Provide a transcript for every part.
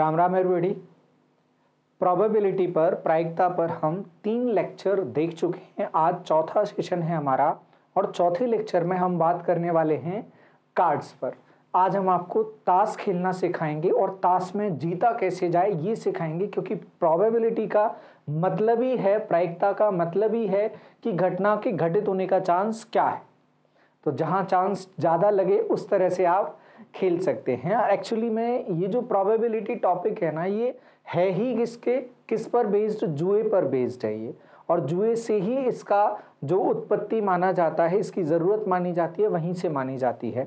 Ram Ram एरवेडी probability पर प्रायिकता पर हम तीन लेक्चर देख चुके हैं आज चौथा सेशन है हमारा और चौथे लेक्चर में हम बात करने वाले हैं कार्ड्स पर आज हम आपको ताश खेलना सिखाएंगे और ताश में जीता कैसे जाए ये सिखाएंगे क्योंकि प्रोबेबिलिटी का मतलब ही है प्रायिकता का मतलब ही है कि घटना के घटित होने का चांस क्या है तो जहाँ चांस ज़्यादा लगे उस तरह से आप खेल सकते हैं और एक्चुअली में ये जो प्रोबेबिलिटी टॉपिक है ना ये है ही किसके किस पर बेस्ड जुए पर बेस्ड है ये और जुए से ही इसका जो उत्पत्ति माना जाता है इसकी ज़रूरत मानी जाती है वहीं से मानी जाती है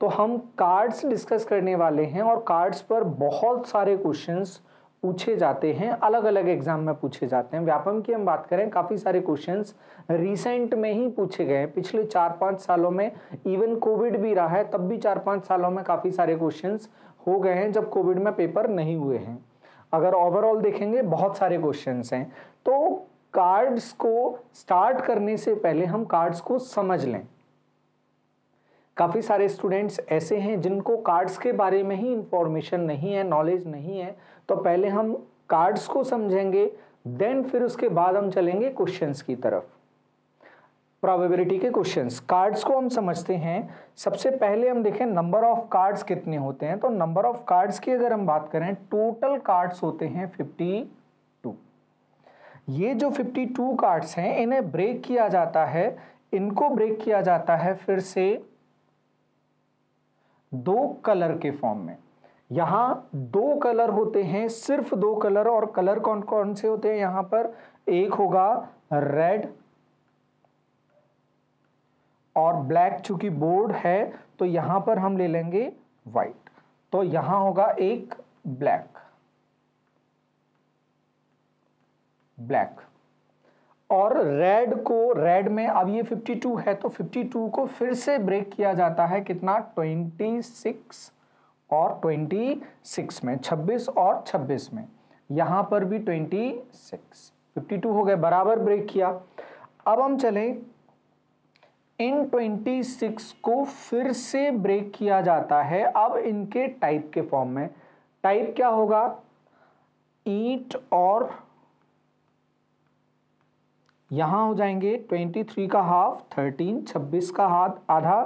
तो हम कार्ड्स डिस्कस करने वाले हैं और कार्ड्स पर बहुत सारे क्वेश्चंस पूछे जाते हैं अलग अलग एग्जाम में पूछे जाते हैं व्यापम की हम बात करें काफ़ी सारे क्वेश्चंस रिसेंट में ही पूछे गए हैं पिछले चार पाँच सालों में इवन कोविड भी रहा है तब भी चार पाँच सालों में काफ़ी सारे क्वेश्चंस हो गए हैं जब कोविड में पेपर नहीं हुए हैं अगर ओवरऑल देखेंगे बहुत सारे क्वेश्चन हैं तो कार्ड्स को स्टार्ट करने से पहले हम कार्ड्स को समझ लें काफ़ी सारे स्टूडेंट्स ऐसे हैं जिनको कार्ड्स के बारे में ही इंफॉर्मेशन नहीं है नॉलेज नहीं है तो पहले हम कार्ड्स को समझेंगे देन फिर उसके बाद हम चलेंगे क्वेश्चंस की तरफ प्रोबेबिलिटी के क्वेश्चंस कार्ड्स को हम समझते हैं सबसे पहले हम देखें नंबर ऑफ कार्ड्स कितने होते हैं तो नंबर ऑफ कार्ड्स की अगर हम बात करें टोटल कार्ड्स होते हैं 52 ये जो 52 कार्ड्स हैं इन्हें ब्रेक किया जाता है इनको ब्रेक किया जाता है फिर से दो कलर के फॉर्म में यहाँ दो कलर होते हैं सिर्फ दो कलर और कलर कौन कौन से होते हैं यहाँ पर एक होगा रेड और ब्लैक चूंकि बोर्ड है तो यहाँ पर हम ले लेंगे वाइट तो यहाँ होगा एक ब्लैक ब्लैक और रेड को रेड में अब ये 52 है तो 52 को फिर से ब्रेक किया जाता है कितना 26 और 26 में 26 और 26 में यहां पर भी 26 52 हो गए बराबर ब्रेक किया अब हम चले इन 26 को फिर से ब्रेक किया जाता है अब इनके टाइप के फॉर्म में टाइप क्या होगा ईट और यहां हो जाएंगे 23 का हाफ 13 26 का हाथ आधा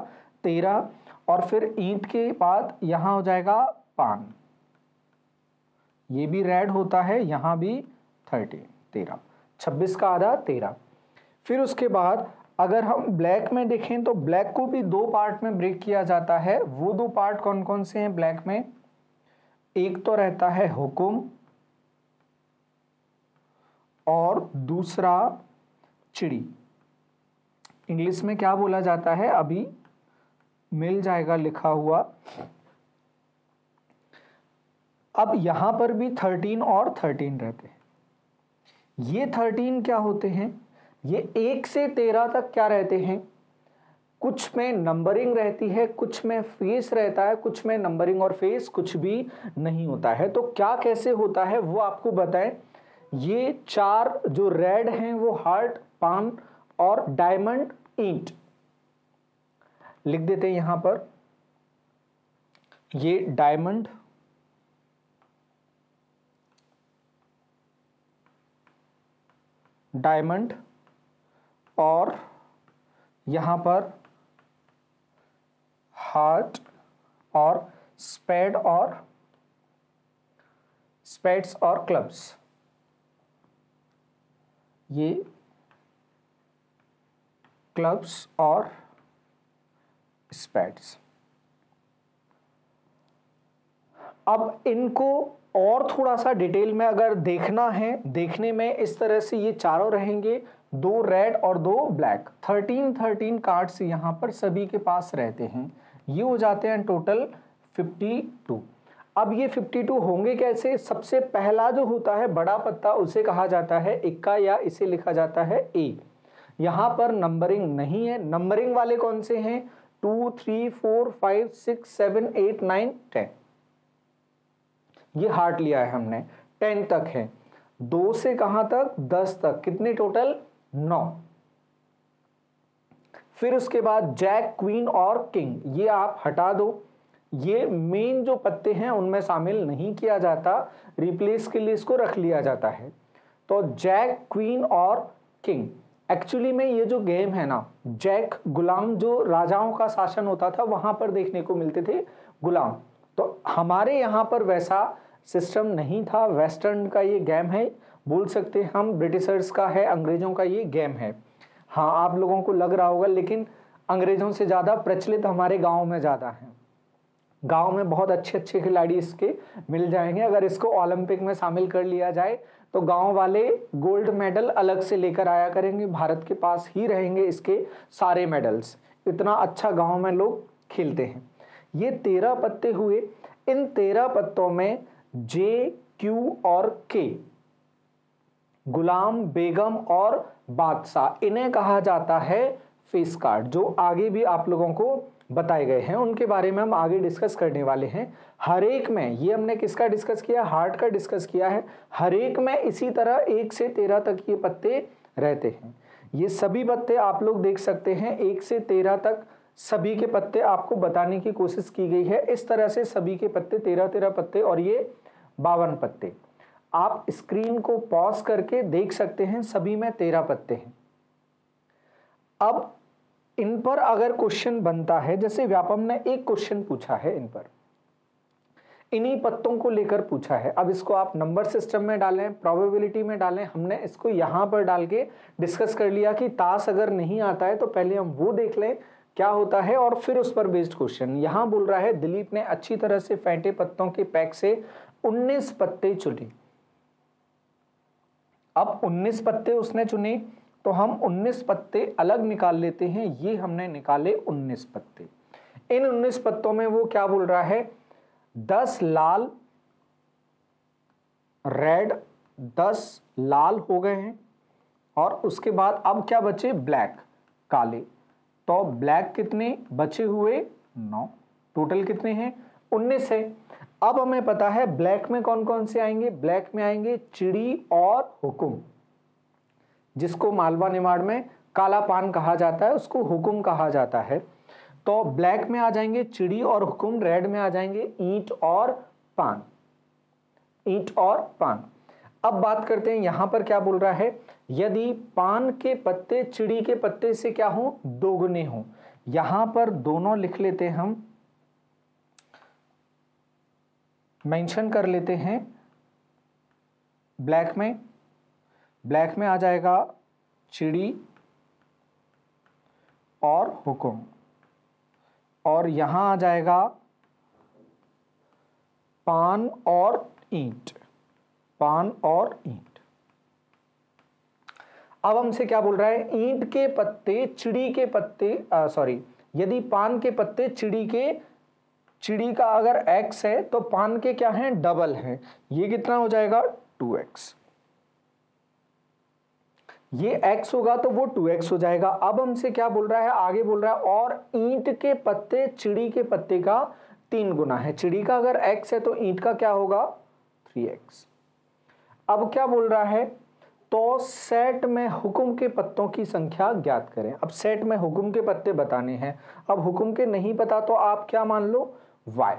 13 और फिर ईंट के बाद यहां हो जाएगा पान ये भी रेड होता है यहां भी थर्टीन तेरह छब्बीस का आधा तेरह फिर उसके बाद अगर हम ब्लैक में देखें तो ब्लैक को भी दो पार्ट में ब्रेक किया जाता है वो दो पार्ट कौन कौन से हैं ब्लैक में एक तो रहता है हुकुम और दूसरा चिड़ी इंग्लिश में क्या बोला जाता है अभी मिल जाएगा लिखा हुआ अब यहां पर भी थर्टीन और थर्टीन रहते हैं ये थर्टीन क्या होते हैं ये एक से तेरह तक क्या रहते हैं कुछ में नंबरिंग रहती है कुछ में फेस रहता है कुछ में नंबरिंग और फेस कुछ भी नहीं होता है तो क्या कैसे होता है वो आपको बताएं ये चार जो रेड हैं वो हार्ट पान और डायमंड ईंट लिख देते हैं यहां पर ये डायमंड डायमंड और यहां पर हार्ट और स्पेड और स्पेड्स और क्लब्स ये क्लब्स और स्पैड्स अब इनको और थोड़ा सा डिटेल में अगर देखना है देखने में इस तरह से ये चारों रहेंगे दो रेड और दो ब्लैक थर्टीन थर्टीन कार्ड्स यहाँ पर सभी के पास रहते हैं ये हो जाते हैं टोटल फिफ्टी टू अब ये फिफ्टी टू होंगे कैसे सबसे पहला जो होता है बड़ा पत्ता उसे कहा जाता है इक्का या इसे लिखा जाता है ए यहाँ पर नंबरिंग नहीं है नंबरिंग वाले कौन से हैं two three four five six seven eight nine ten ये हार्ट लिया है हमने टेन तक है दो से कहां तक दस तक कितने टोटल नौ फिर उसके बाद जैक क्वीन और किंग ये आप हटा दो ये मेन जो पत्ते हैं उनमें शामिल नहीं किया जाता रिप्लेस के लिए इसको रख लिया जाता है तो जैक क्वीन और किंग एक्चुअली में ये जो गेम है ना जैक गुलाम जो राजाओं का शासन होता था वहाँ पर देखने को मिलते थे गुलाम तो हमारे यहाँ पर वैसा सिस्टम नहीं था वेस्टर्न का ये गेम है बोल सकते हम ब्रिटिशर्स का है अंग्रेज़ों का ये गेम है हाँ आप लोगों को लग रहा होगा लेकिन अंग्रेज़ों से ज़्यादा प्रचलित हमारे गाँव में ज़्यादा है गाँव में बहुत अच्छे अच्छे खिलाड़ी इसके मिल जाएंगे अगर इसको ओलंपिक में शामिल कर लिया जाए तो गांव वाले गोल्ड मेडल अलग से लेकर आया करेंगे भारत के पास ही रहेंगे इसके सारे मेडल्स इतना अच्छा गांव में लोग खेलते हैं ये तेरह पत्ते हुए इन तेरह पत्तों में जे क्यू और के गुलाम बेगम और बादशाह इन्हें कहा जाता है फेस कार्ड जो आगे भी आप लोगों को बताए गए हैं उनके बारे में हम आगे डिस्कस करने वाले हैं हर एक में ये हमने किसका डिस्कस किया हार्ट का डिस्कस किया है हर एक में इसी तरह एक से तेरह तक ये पत्ते रहते हैं ये सभी पत्ते आप लोग देख सकते हैं एक से तेरह तक सभी के पत्ते आपको बताने की कोशिश की गई है इस तरह से सभी के पत्ते तेरह तेरह पत्ते और ये बावन पत्ते आप स्क्रीन को पॉज करके देख सकते हैं सभी में तेरह पत्ते हैं अब इन पर अगर क्वेश्चन बनता है जैसे व्यापम ने एक क्वेश्चन पूछा है इन पर इन्हीं पत्तों को लेकर पूछा है अब इसको आप नंबर सिस्टम में डालें प्रोबेबिलिटी में डालें हमने इसको यहां पर डाल के डिस्कस कर लिया कि ताश अगर नहीं आता है तो पहले हम वो देख लें क्या होता है और फिर उस पर बेस्ड क्वेश्चन यहां बोल रहा है दिलीप ने अच्छी तरह से फेंटे पत्तों के पैक से उन्नीस पत्ते चुने अब उन्नीस पत्ते उसने चुने तो हम 19 पत्ते अलग निकाल लेते हैं ये हमने निकाले 19 पत्ते इन 19 पत्तों में वो क्या बोल रहा है 10 लाल रेड 10 लाल हो गए हैं और उसके बाद अब क्या बचे ब्लैक काले तो ब्लैक कितने बचे हुए नौ टोटल कितने हैं उन्नीस है अब हमें पता है ब्लैक में कौन कौन से आएंगे ब्लैक में आएंगे चिड़ी और हुकुम जिसको मालवा निवाड़ में काला पान कहा जाता है उसको हुकुम कहा जाता है तो ब्लैक में आ जाएंगे चिड़ी और हुकुम रेड में आ जाएंगे ईंट और पान ईंट और पान अब बात करते हैं यहां पर क्या बोल रहा है यदि पान के पत्ते चिड़ी के पत्ते से क्या हो दोगुने हो यहां पर दोनों लिख लेते हैं हम मेंशन कर लेते हैं ब्लैक में ब्लैक में आ जाएगा चिड़ी और हुकुम और यहाँ आ जाएगा पान और ईंट पान और ईंट अब हमसे क्या बोल रहा है ईंट के पत्ते चिड़ी के पत्ते सॉरी यदि पान के पत्ते चिड़ी के चिड़ी का अगर एक्स है तो पान के क्या है डबल है ये कितना हो जाएगा टू एक्स ये x होगा तो वो 2x हो जाएगा अब हमसे क्या बोल रहा है आगे बोल रहा है और ईंट के पत्ते चिड़ी के पत्ते का तीन गुना है चिड़ी का अगर x है तो ईंट का क्या होगा 3x अब क्या बोल रहा है तो सेट में हुकुम के पत्तों की संख्या ज्ञात करें अब सेट में हुकुम के पत्ते बताने हैं अब हुकुम के नहीं पता तो आप क्या मान लो वाई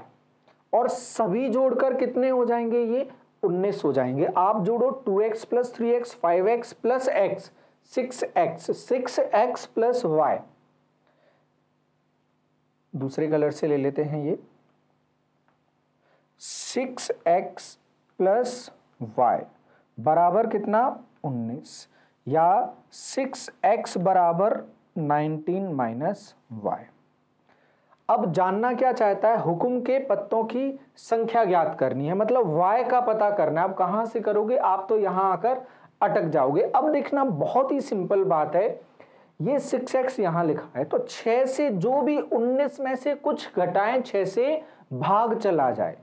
और सभी जोड़कर कितने हो जाएंगे ये उन्नीस हो जाएंगे आप जोड़ो two x plus three x five x plus x six x six x plus y दूसरे कलर से ले लेते हैं ये सिक्स एक्स प्लस वाई बराबर कितना उन्नीस या सिक्स एक्स बराबर नाइनटीन माइनस वाई अब जानना क्या चाहता है हुक्म के पत्तों की संख्या ज्ञात करनी है मतलब वाय का पता करना है आप कहाँ से करोगे आप तो यहाँ आकर अटक जाओगे अब देखना बहुत ही सिंपल बात है ये सिक्स एक्स यहाँ लिखा है तो छः से जो भी उन्नीस में से कुछ घटाएं छः से भाग चला जाए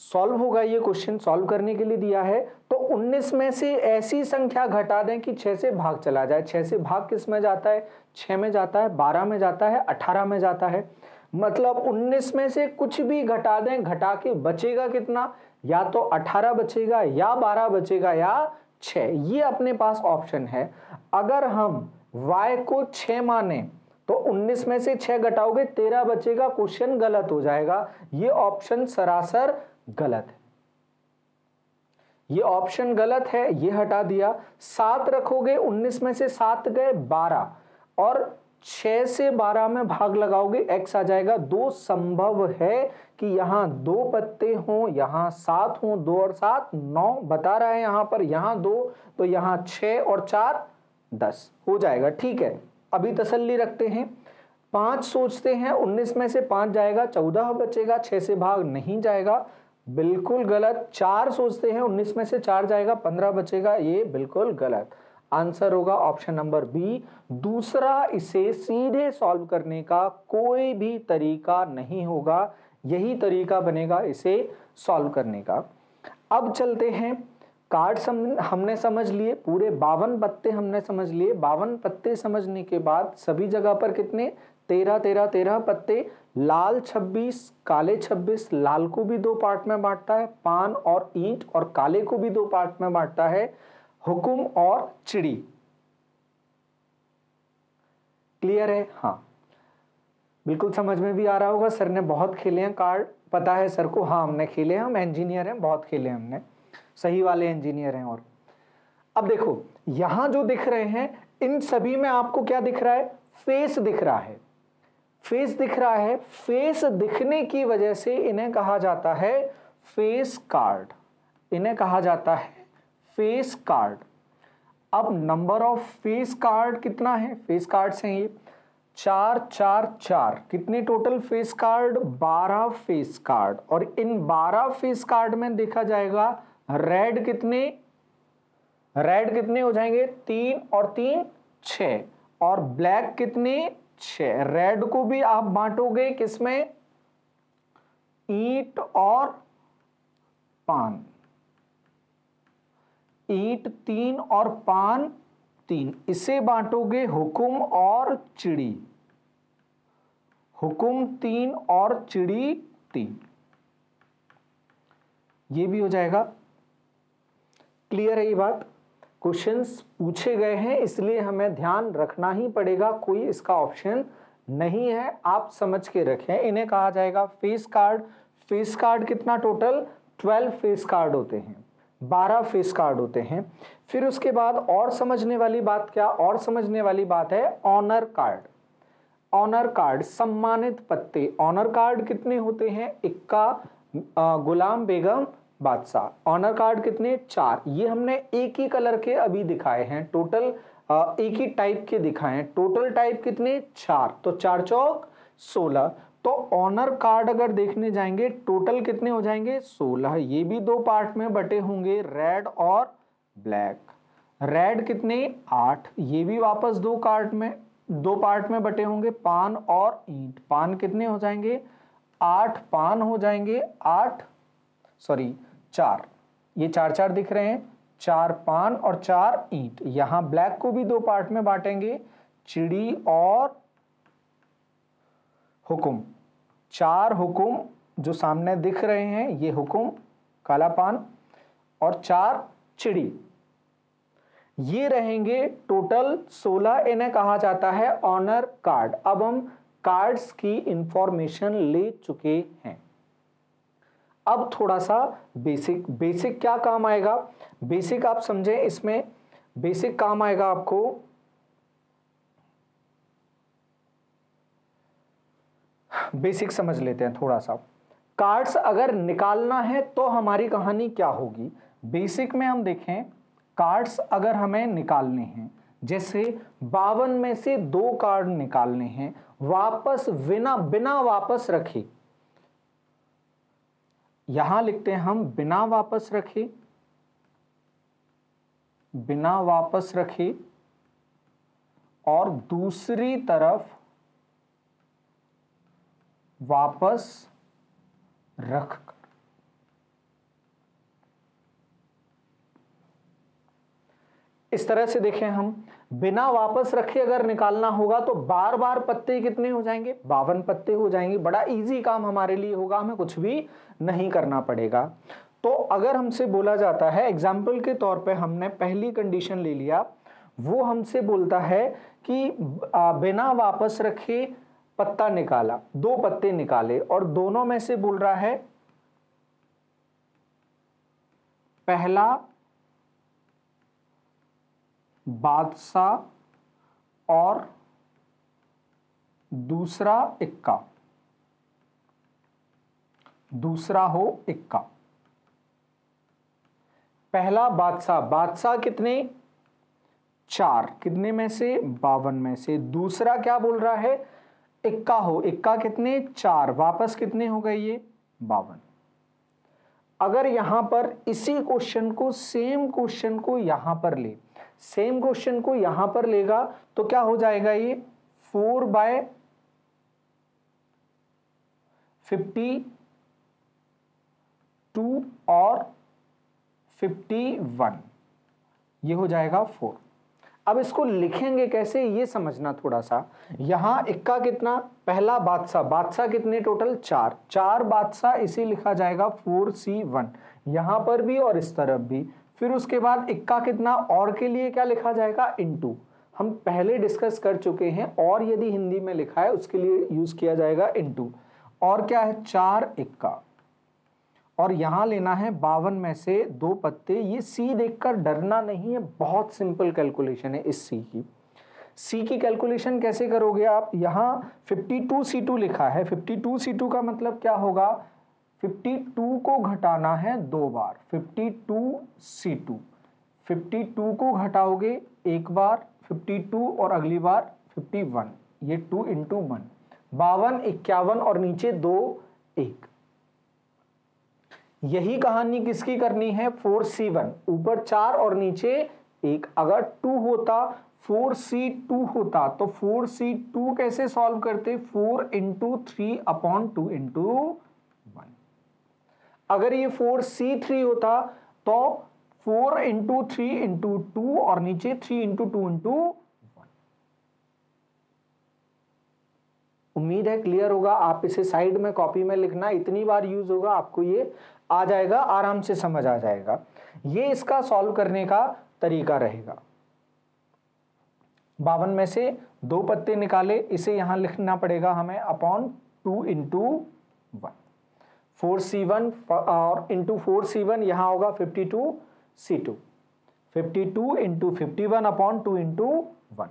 सॉल्व होगा ये क्वेश्चन सॉल्व करने के लिए दिया है तो 19 में से ऐसी संख्या घटा दें कि 6 से भाग चला जाए 6 से भाग किस में जाता है 6 में जाता है 12 में जाता है 18 में जाता है मतलब 19 में से कुछ भी घटा दें घटा के बचेगा कितना या तो 18 बचेगा या 12 बचेगा या 6 ये अपने पास ऑप्शन है अगर हम y को छ माने तो 19 में से 6 घटाओगे 13 बचेगा क्वेश्चन गलत हो जाएगा ये ऑप्शन सरासर गलत है ये ऑप्शन गलत है ये हटा दिया सात रखोगे उन्नीस में से सात गए बारह और छह से बारह में भाग लगाओगे एक्स आ जाएगा दो संभव है कि यहां दो पत्ते हों यहां सात हों दो और सात नौ बता रहा है यहां पर यहां दो तो यहां छ और चार दस हो जाएगा ठीक है अभी तसल्ली रखते हैं पांच सोचते हैं उन्नीस में से पांच जाएगा चौदह बचेगा छह से भाग नहीं जाएगा बिल्कुल गलत चार सोचते हैं उन्नीस में से चार जाएगा पंद्रह बचेगा ये बिल्कुल गलत आंसर होगा ऑप्शन नंबर बी दूसरा इसे सीधे सॉल्व करने का कोई भी तरीका नहीं होगा यही तरीका बनेगा इसे सॉल्व करने का अब चलते हैं कार्ड सम, हमने समझ लिए पूरे बावन पत्ते हमने समझ लिए बावन पत्ते समझने के बाद सभी जगह पर कितने तेरह तेरह तेरह पत्ते लाल छब्बीस काले छब्बीस लाल को भी दो पार्ट में बांटता है पान और ईंट और काले को भी दो पार्ट में बांटता है हुकुम और चिड़ी क्लियर है हाँ बिल्कुल समझ में भी आ रहा होगा सर ने बहुत खेले हैं कार्ड पता है सर को हाँ हमने खेले हैं हम इंजीनियर हैं बहुत खेले हैं हमने सही वाले इंजीनियर हैं और अब देखो यहां जो दिख रहे हैं इन सभी में आपको क्या दिख रहा है फेस दिख रहा है फेस दिख रहा है फेस दिखने की वजह से इन्हें कहा जाता है फेस कार्ड इन्हें कहा जाता है फेस कार्ड अब नंबर ऑफ फेस कार्ड कितना है फेस कार्ड से ये चार चार चार कितने टोटल फेस कार्ड बारह फेस कार्ड और इन बारह फेस कार्ड में देखा जाएगा रेड कितने रेड कितने हो जाएंगे तीन और तीन छ और ब्लैक कितने छ रेड को भी आप बांटोगे किसमें ईट और पान ईट तीन और पान तीन इसे बांटोगे हुकुम और चिड़ी हुकुम तीन और चिड़ी तीन ये भी हो जाएगा क्लियर है ये बात क्वेश्चंस पूछे गए हैं इसलिए हमें ध्यान रखना ही पड़ेगा कोई इसका ऑप्शन नहीं है आप समझ के रखें इन्हें कहा जाएगा फेस कार्ड फेस कार्ड कितना टोटल ट्वेल्व फेस कार्ड होते हैं बारह फेस कार्ड होते हैं फिर उसके बाद और समझने वाली बात क्या और समझने वाली बात है ऑनर कार्ड ऑनर कार्ड सम्मानित पत्ते ऑनर कार्ड कितने होते हैं इक्का गुलाम बेगम बादशाह ऑनर कार्ड कितने चार ये हमने एक ही कलर के अभी दिखाए हैं टोटल एक ही टाइप के दिखाए हैं टोटल टाइप कितने चार तो चार चौक सोलह तो ऑनर कार्ड अगर देखने जाएंगे टोटल कितने हो जाएंगे सोलह ये भी दो पार्ट में बटे होंगे रेड और ब्लैक रेड कितने आठ ये भी वापस दो कार्ड में दो पार्ट में बटे होंगे पान और ईंट पान कितने हो जाएंगे आठ पान हो जाएंगे आठ सॉरी चार ये चार चार दिख रहे हैं चार पान और चार ईंट यहां ब्लैक को भी दो पार्ट में बांटेंगे चिड़ी और हुकुम चार हुकुम जो सामने दिख रहे हैं ये हुकुम काला पान और चार चिड़ी ये रहेंगे टोटल सोलह इन्हें कहा जाता है ऑनर कार्ड अब हम कार्ड्स की इंफॉर्मेशन ले चुके हैं अब थोड़ा सा बेसिक बेसिक क्या काम आएगा बेसिक आप समझें इसमें बेसिक काम आएगा आपको बेसिक समझ लेते हैं थोड़ा सा कार्ड्स अगर निकालना है तो हमारी कहानी क्या होगी बेसिक में हम देखें कार्ड्स अगर हमें निकालने हैं जैसे बावन में से दो कार्ड निकालने हैं वापस बिना बिना वापस रखे यहां लिखते हैं हम बिना वापस रखे बिना वापस रखे और दूसरी तरफ वापस रख इस तरह से देखें हम बिना वापस रखे अगर निकालना होगा तो बार बार पत्ते कितने हो जाएंगे बावन पत्ते हो जाएंगे बड़ा इजी काम हमारे लिए होगा हमें कुछ भी नहीं करना पड़ेगा तो अगर हमसे बोला जाता है एग्जाम्पल के तौर पे हमने पहली कंडीशन ले लिया वो हमसे बोलता है कि बिना वापस रखे पत्ता निकाला दो पत्ते निकाले और दोनों में से बोल रहा है पहला बादशाह और दूसरा इक्का दूसरा हो इक्का पहला बादशाह बादशाह कितने चार कितने में से बावन में से दूसरा क्या बोल रहा है इक्का हो इक्का कितने चार वापस कितने हो गए ये बावन अगर यहां पर इसी क्वेश्चन को सेम क्वेश्चन को यहां पर ले सेम क्वेश्चन को यहां पर लेगा तो क्या हो जाएगा ये फोर बाय फिफ्टी टू और फिफ्टी वन ये हो जाएगा फोर अब इसको लिखेंगे कैसे ये समझना थोड़ा सा यहां इक्का कितना पहला बादशाह बादशाह कितने टोटल चार चार बादशाह इसे लिखा जाएगा फोर सी वन यहां पर भी और इस तरफ भी फिर उसके बाद इक्का कितना और के लिए क्या लिखा जाएगा इनटू हम पहले डिस्कस कर चुके हैं और यदि हिंदी में लिखा है उसके लिए यूज किया जाएगा इनटू और क्या है चार इक्का और यहाँ लेना है बावन में से दो पत्ते ये सी देखकर डरना नहीं है बहुत सिंपल कैलकुलेशन है इस सी की सी की कैलकुलेशन कैसे करोगे आप यहाँ 52 C2 लिखा है 52 C2 का मतलब क्या होगा 52 को घटाना है दो बार 52 C2 52 को घटाओगे एक बार 52 और अगली बार 51 ये 2 इंटू वन बावन इक्यावन और नीचे दो एक यही कहानी किसकी करनी है फोर सी वन ऊपर चार और नीचे एक अगर टू होता फोर सी टू होता तो फोर सी टू कैसे सॉल्व करते four into three upon two into अगर ये फोर सी थ्री होता तो four into three into two और नीचे थ्री इंटू टू इंटू उम्मीद है क्लियर होगा आप इसे साइड में कॉपी में लिखना इतनी बार यूज होगा आपको ये आ जाएगा आराम से समझ आ जाएगा ये इसका सॉल्व करने का तरीका रहेगा बावन में से दो पत्ते निकाले इसे यहां लिखना पड़ेगा हमें upon two into one four C one और इंटू फोर सी वन यहाँ होगा fifty two C two fifty two into fifty one upon two into one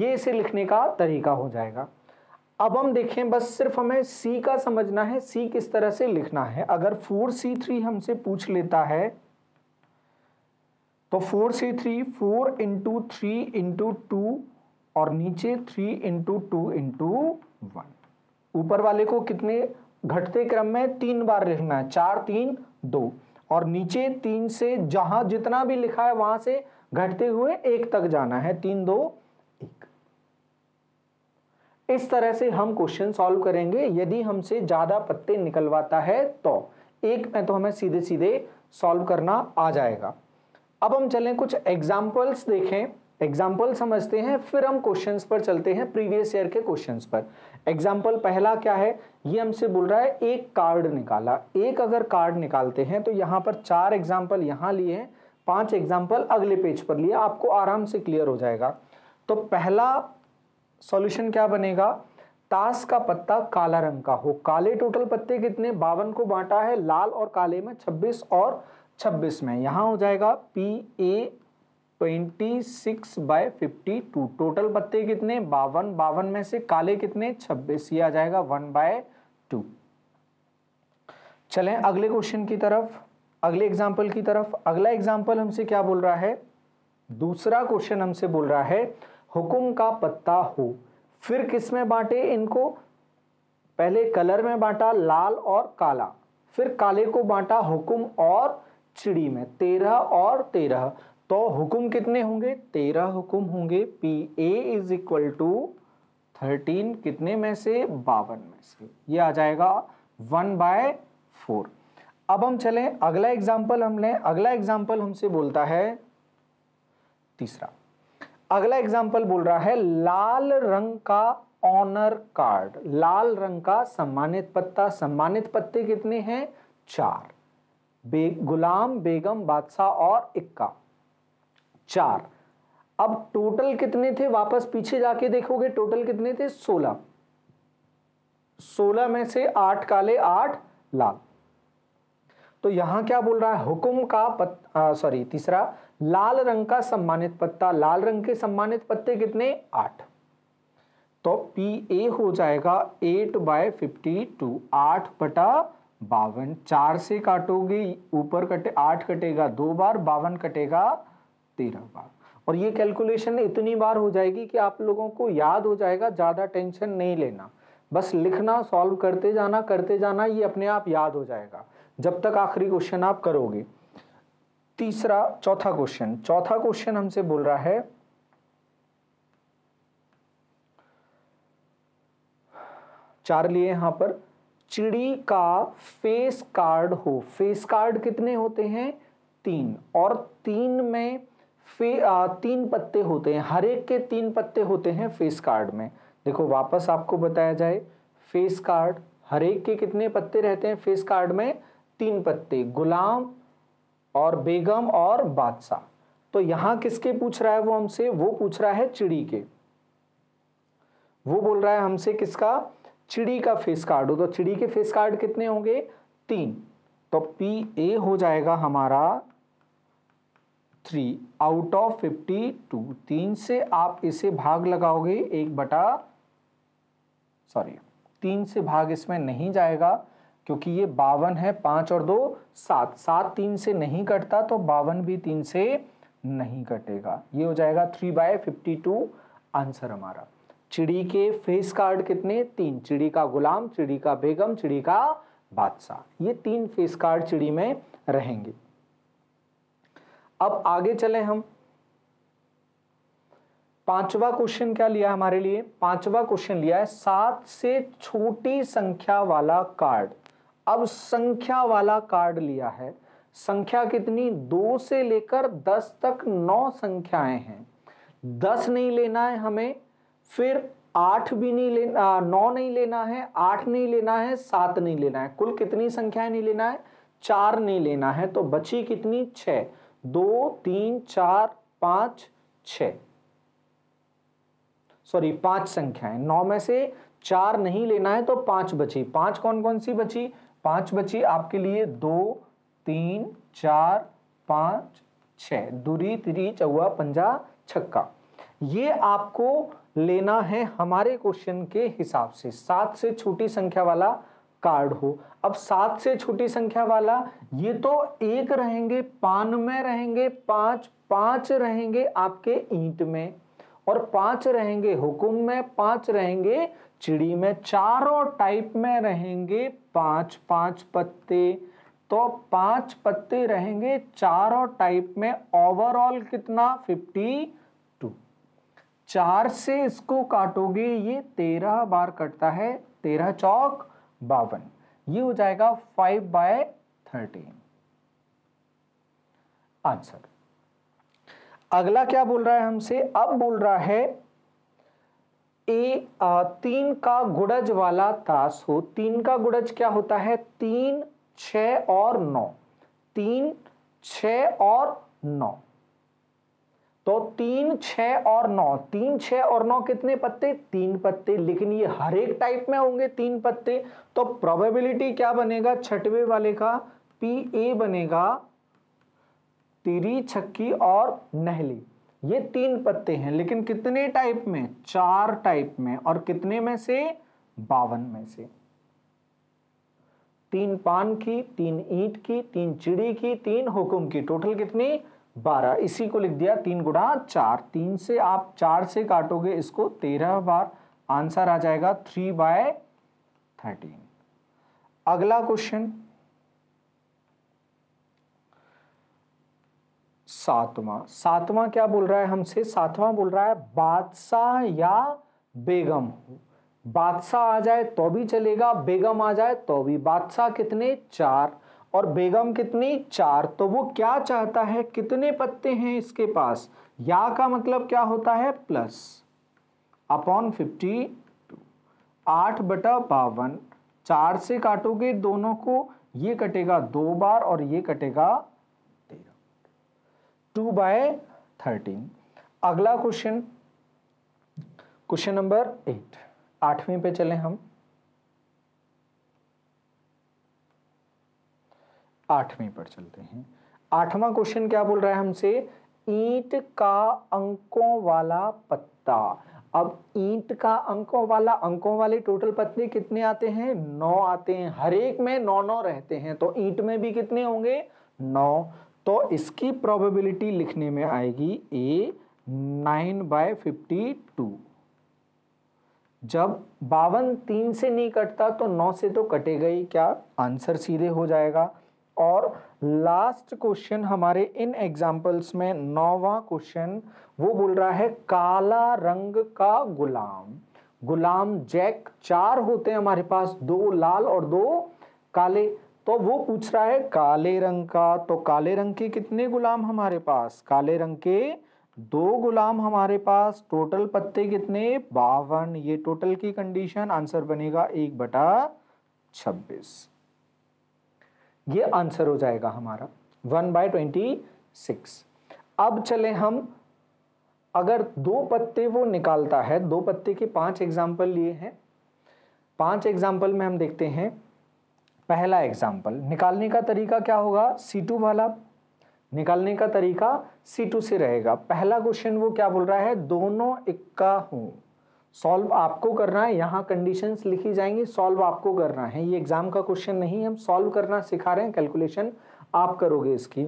ये इसे लिखने का तरीका हो जाएगा अब हम देखें बस सिर्फ हमें C का समझना है C किस तरह से लिखना है अगर फोर सी थ्री हमसे पूछ लेता है तो four C three four into three into two और नीचे three into two into one ऊपर वाले को कितने घटते क्रम में तीन बार लिखना है चार तीन दो और नीचे तीन से जहां जितना भी लिखा है वहां से घटते हुए एक तक जाना है तीन दो एक इस तरह से हम क्वेश्चन सॉल्व करेंगे यदि हमसे ज्यादा पत्ते निकलवाता है तो एक में तो हमें सीधे सीधे सॉल्व करना आ जाएगा अब हम चलें कुछ एग्जाम्पल्स देखें एग्जाम्पल समझते हैं फिर हम क्वेश्चन पर चलते हैं प्रीवियस ईयर के क्वेश्चन पर एग्जाम्पल पहला क्या है ये हमसे बोल रहा है एक कार्ड निकाला एक अगर कार्ड निकालते हैं तो यहाँ पर चार एग्जाम्पल यहाँ लिए हैं पांच एग्जाम्पल अगले पेज पर लिए आपको आराम से क्लियर हो जाएगा तो पहला सॉल्यूशन क्या बनेगा ताश का पत्ता काला रंग का हो काले टोटल पत्ते कितने बावन को बांटा है लाल और काले में 26 और 26 में यहाँ हो जाएगा P A twenty six by fifty two total पत्ते कितने बावन बावन में से काले कितने छब्बीस ये आ जाएगा वन बाय टू चले अगले क्वेश्चन की तरफ अगले एग्जाम्पल की तरफ अगला एग्जाम्पल हमसे क्या बोल रहा है दूसरा क्वेश्चन हमसे बोल रहा है हुकुम का पत्ता हो फिर किस में बांटे इनको पहले कलर में बांटा लाल और काला फिर काले को बांटा हुकुम और चिड़ी में तेरह और तेरह तो हुक्म कितने होंगे तेरह हुक्म होंगे P A is equal to thirteen कितने में से बावन में से ये आ जाएगा वन बाय फोर अब हम चलें अगला एग्जाम्पल हम लें अगला एग्जाम्पल हमसे बोलता है तीसरा अगला एग्जाम्पल बोल रहा है लाल रंग का ऑनर कार्ड लाल रंग का सम्मानित पत्ता सम्मानित पत्ते कितने हैं चार बे गुलाम बेगम बादशाह और इक्का चार अब टोटल कितने थे वापस पीछे जाके देखोगे टोटल कितने थे सोलह सोलह में से आठ काले आठ लाल तो यहां क्या बोल रहा है हुक्म का सॉरी तीसरा लाल रंग का सम्मानित पत्ता लाल रंग के सम्मानित पत्ते कितने आठ तो पी ए हो जाएगा एट बाय फिफ्टी टू आठ बटा बावन चार से काटोगे ऊपर कटे आठ कटेगा दो बार बावन कटेगा तेरह बार और ये कैलकुलेशन इतनी बार हो जाएगी कि आप लोगों को याद हो जाएगा ज़्यादा टेंशन नहीं लेना बस लिखना सॉल्व करते जाना करते जाना ये अपने आप याद हो जाएगा जब तक आखिरी क्वेश्चन आप करोगे तीसरा चौथा क्वेश्चन चौथा क्वेश्चन हमसे बोल रहा है चार लिए यहां पर चिड़ी का फेस कार्ड हो फेस कार्ड कितने होते हैं तीन और तीन में फे तीन पत्ते होते हैं हर एक के तीन पत्ते होते हैं फेस कार्ड में देखो वापस आपको बताया जाए फेस कार्ड हर एक के कितने पत्ते रहते हैं फेस कार्ड में तीन पत्ते गुलाम और बेगम और बादशाह तो यहाँ किसके पूछ रहा है वो हमसे वो पूछ रहा है चिड़ी के वो बोल रहा है हमसे किसका चिड़ी का फेस कार्ड हो तो चिड़ी के फेस कार्ड कितने होंगे तीन तो पी ए हो जाएगा हमारा three out of fifty two तीन से आप इसे भाग लगाओगे एक बटा सॉरी तीन से भाग इसमें नहीं जाएगा क्योंकि ये बावन है पाँच और दो सात सात तीन से नहीं कटता तो बावन भी तीन से नहीं कटेगा ये हो जाएगा three by fifty two answer हमारा चिड़ी के फेस कार्ड कितने तीन चिड़ी का गुलाम चिड़ी का बेगम चिड़ी का बादशाह ये तीन फेस कार्ड चिड़ी में रहेंगे अब आगे चले हम पांचवा क्वेश्चन क्या लिया हमारे लिए पांचवा क्वेश्चन लिया है सात से छोटी संख्या वाला कार्ड अब संख्या वाला कार्ड लिया है संख्या कितनी दो से लेकर दस तक नौ संख्याएं हैं दस नहीं लेना है हमें फिर आठ भी नहीं लेना नौ नहीं लेना है आठ नहीं लेना है सात नहीं लेना है कुल कितनी संख्याएं नहीं लेना है चार नहीं लेना है तो बची कितनी छह दो तीन चार पांच छ सॉरी पांच संख्याएं नौ में से चार नहीं लेना है तो पांच बची पांच कौन कौन सी बची पांच बची आपके लिए दो तीन चार पांच छ दूरी त्री चौवा पंजा छक्का ये आपको लेना है हमारे क्वेश्चन के हिसाब से सात से छोटी संख्या वाला कार्ड हो अब सात से छोटी संख्या वाला ये तो एक रहेंगे पान में रहेंगे पांच पांच रहेंगे आपके ईंट में और पांच रहेंगे हुकुम में पांच रहेंगे चिड़ी में चारों टाइप में रहेंगे पांच पांच पत्ते तो पांच पत्ते रहेंगे चारों टाइप में ओवरऑल कितना फिफ्टी टू चार से इसको काटोगे ये तेरह बार कटता है तेरह चौक बावन ये हो जाएगा फाइव बाय थर्टीन आंसर अगला क्या बोल रहा है हमसे अब बोल रहा है ए आ, तीन का गुड़ज वाला ताश हो तीन का गुड़ज क्या होता है तीन छ और नौ तीन छ और नौ तो तीन छ और नौ तीन छ और नौ कितने पत्ते तीन पत्ते लेकिन ये हर एक टाइप में होंगे तीन पत्ते तो प्रोबेबिलिटी क्या बनेगा छठवे वाले का पी ए बनेगा तिरी छक्की और नहली ये तीन पत्ते हैं लेकिन कितने टाइप में चार टाइप में और कितने में से बावन में से तीन पान की तीन ईंट की तीन चिड़ी की तीन हुकुम की टोटल कितनी बारह इसी को लिख दिया तीन गुणा चार तीन से आप चार से काटोगे इसको तेरह बार आंसर आ जाएगा थ्री बाय थर्टीन अगला क्वेश्चन सातवां सातवां क्या बोल रहा है हमसे सातवां बोल रहा है बादशाह या बेगम हो बादशाह आ जाए तो भी चलेगा बेगम आ जाए तो भी बादशाह कितने चार और बेगम कितनी चार तो वो क्या चाहता है कितने पत्ते हैं इसके पास या का मतलब क्या होता है प्लस अपॉन फिफ्टी टू आठ बटा बावन चार से काटोगे दोनों को ये कटेगा दो बार और ये कटेगा तेरह टू बाय थर्टीन अगला क्वेश्चन क्वेश्चन नंबर एट आठवीं पे चले हम आठवीं पर चलते हैं आठवां क्वेश्चन क्या बोल रहा है हमसे ईंट का अंकों वाला पत्ता अब ईंट का अंकों वाला अंकों वाले टोटल पत्ते कितने आते हैं नौ आते हैं हर एक में नौ नौ रहते हैं तो ईंट में भी कितने होंगे नौ तो इसकी प्रोबेबिलिटी लिखने में आएगी A nine by fifty two जब बावन तीन से नहीं कटता तो नौ से तो कटेगा ही क्या आंसर सीधे हो जाएगा और लास्ट क्वेश्चन हमारे इन एग्जाम्पल्स में नौवा क्वेश्चन वो बोल रहा है काला रंग का गुलाम गुलाम जैक चार होते हैं हमारे पास दो लाल और दो काले तो वो पूछ रहा है काले रंग का तो काले रंग के कितने गुलाम हमारे पास काले रंग के दो गुलाम हमारे पास टोटल पत्ते कितने बावन ये टोटल की कंडीशन आंसर बनेगा एक बटा छब्बीस ये आंसर हो जाएगा हमारा वन बाय ट्वेंटी सिक्स अब चले हम अगर दो पत्ते वो निकालता है दो पत्ते के पांच एग्जाम्पल लिए हैं पांच एग्जाम्पल में हम देखते हैं पहला एग्जाम्पल निकालने का तरीका क्या होगा सी टू वाला निकालने का तरीका सी टू से रहेगा पहला क्वेश्चन वो क्या बोल रहा है दोनों इक्का हूं सॉल्व आपको करना है यहाँ कंडीशंस लिखी जाएंगी सॉल्व आपको करना है ये एग्ज़ाम का क्वेश्चन नहीं हम सॉल्व करना सिखा रहे हैं कैलकुलेशन आप करोगे इसकी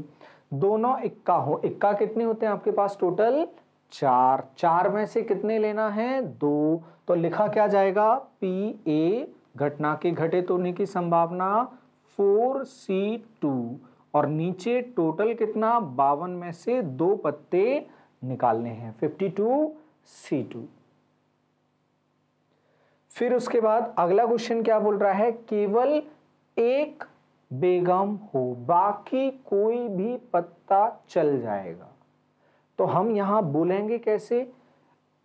दोनों इक्का हो इक्का कितने होते हैं आपके पास टोटल चार चार में से कितने लेना है दो तो लिखा क्या जाएगा पी ए घटना के घटित तो होने की संभावना फोर सी टू और नीचे टोटल कितना बावन में से दो पत्ते निकालने हैं फिफ्टी टू सी टू फिर उसके बाद अगला क्वेश्चन क्या बोल रहा है केवल एक बेगम हो बाकी कोई भी पत्ता चल जाएगा तो हम यहां बोलेंगे कैसे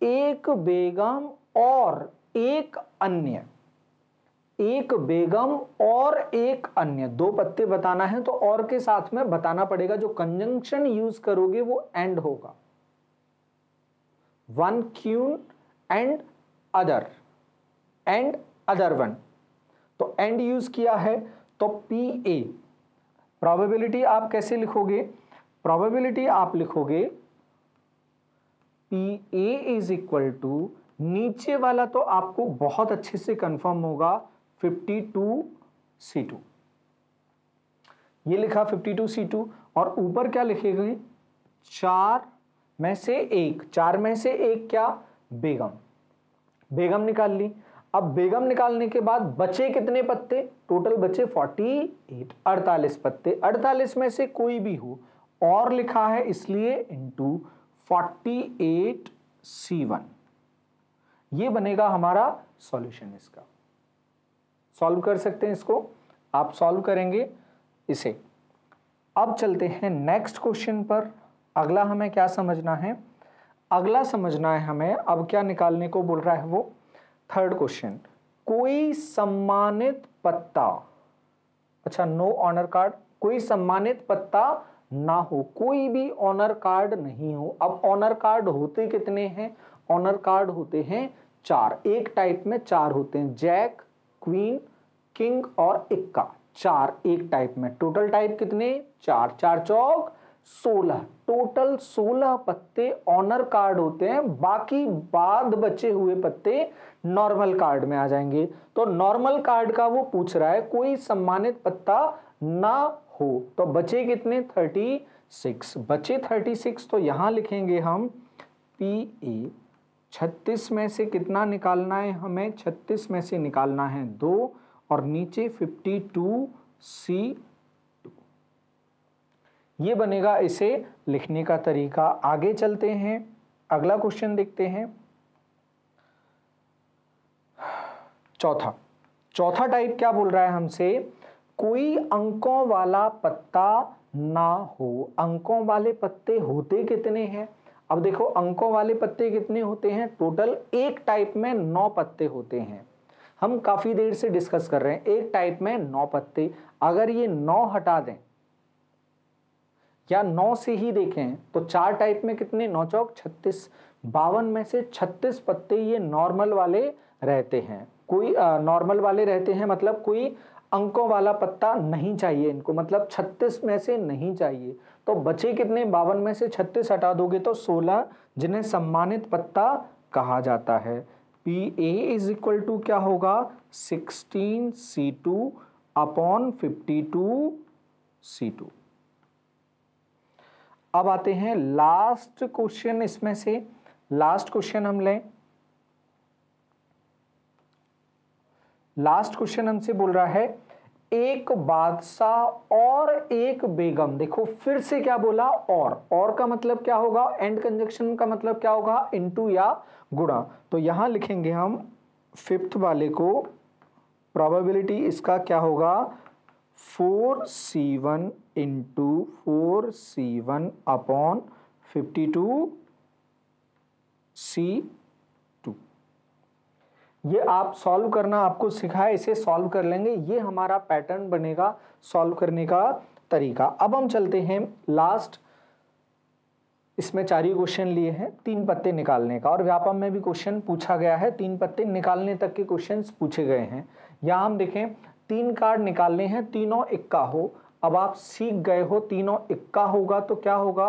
एक बेगम और एक अन्य एक बेगम और एक अन्य दो पत्ते बताना है तो और के साथ में बताना पड़ेगा जो कंजंक्शन यूज करोगे वो एंड होगा one queen and other and other one तो एंड यूज किया है तो पी ए प्रॉबेबिलिटी आप कैसे लिखोगे प्रॉबेबिलिटी आप लिखोगे P A is equal to नीचे वाला तो आपको बहुत अच्छे से कंफर्म होगा 52 C2 ये लिखा 52 C2 और ऊपर क्या लिखेगी चार में से एक चार में से एक क्या बेगम बेगम निकाल ली अब बेगम निकालने के बाद बचे कितने पत्ते टोटल बचे 48 48 पत्ते 48 में से कोई भी हो और लिखा है इसलिए into forty eight C one ये बनेगा हमारा सॉल्यूशन इसका सॉल्व कर सकते हैं इसको आप सॉल्व करेंगे इसे अब चलते हैं नेक्स्ट क्वेश्चन पर अगला हमें क्या समझना है अगला समझना है हमें अब क्या निकालने को बोल रहा है वो थर्ड क्वेश्चन कोई सम्मानित पत्ता अच्छा नो ऑनर कार्ड कोई सम्मानित पत्ता ना हो कोई भी ऑनर कार्ड नहीं हो अब ऑनर कार्ड होते कितने हैं ऑनर कार्ड होते हैं चार एक टाइप में चार होते हैं जैक क्वीन किंग और इक्का चार एक टाइप में टोटल टाइप कितने चार चार चौक सोलह टोटल सोलह पत्ते ऑनर कार्ड होते हैं बाकी बाद बचे हुए पत्ते नॉर्मल कार्ड में आ जाएंगे तो नॉर्मल कार्ड का वो पूछ रहा है कोई सम्मानित पत्ता ना हो तो बचे कितने थर्टी सिक्स बचे थर्टी सिक्स तो यहां लिखेंगे हम पी ए छत्तीस में से कितना निकालना है हमें छत्तीस में से निकालना है दो और नीचे फिफ्टी टू सी ये बनेगा इसे लिखने का तरीका आगे चलते हैं अगला क्वेश्चन देखते हैं चौथा चौथा टाइप क्या बोल रहा है हमसे कोई अंकों वाला पत्ता ना हो अंकों वाले पत्ते होते कितने हैं अब देखो अंकों वाले पत्ते कितने होते हैं टोटल एक टाइप में नौ पत्ते होते हैं हम काफ़ी देर से डिस्कस कर रहे हैं एक टाइप में नौ पत्ते अगर ये नौ हटा दें या नौ से ही देखें तो चार टाइप में कितने नौ चौक छत्तीस बावन में से छत्तीस पत्ते ये नॉर्मल वाले रहते हैं कोई नॉर्मल वाले रहते हैं मतलब कोई अंकों वाला पत्ता नहीं चाहिए इनको मतलब छत्तीस में से नहीं चाहिए तो बचे कितने बावन में से छत्तीस हटा दोगे तो सोलह जिन्हें सम्मानित पत्ता कहा जाता है P A is equal to क्या होगा sixteen C two upon fifty two C two अब आते हैं लास्ट क्वेश्चन इसमें से लास्ट क्वेश्चन हम लें लास्ट क्वेश्चन हमसे बोल रहा है एक बादशाह और एक बेगम देखो फिर से क्या बोला और और का मतलब क्या होगा एंड कंजक्शन का मतलब क्या होगा इनटू या गुणा तो यहां लिखेंगे हम फिफ्थ वाले को प्रोबेबिलिटी इसका क्या होगा four C one into four C one upon fifty two C two ये आप सॉल्व करना आपको सिखाए इसे सॉल्व कर लेंगे ये हमारा पैटर्न बनेगा सॉल्व करने का तरीका अब हम चलते हैं लास्ट इसमें चार ही क्वेश्चन लिए हैं तीन पत्ते निकालने का और व्यापम में भी क्वेश्चन पूछा गया है तीन पत्ते निकालने तक के क्वेश्चन पूछे गए हैं या हम देखें तीन कार्ड निकालने हैं तीनों इक्का हो अब आप सीख गए हो तीनों इक्का होगा तो क्या होगा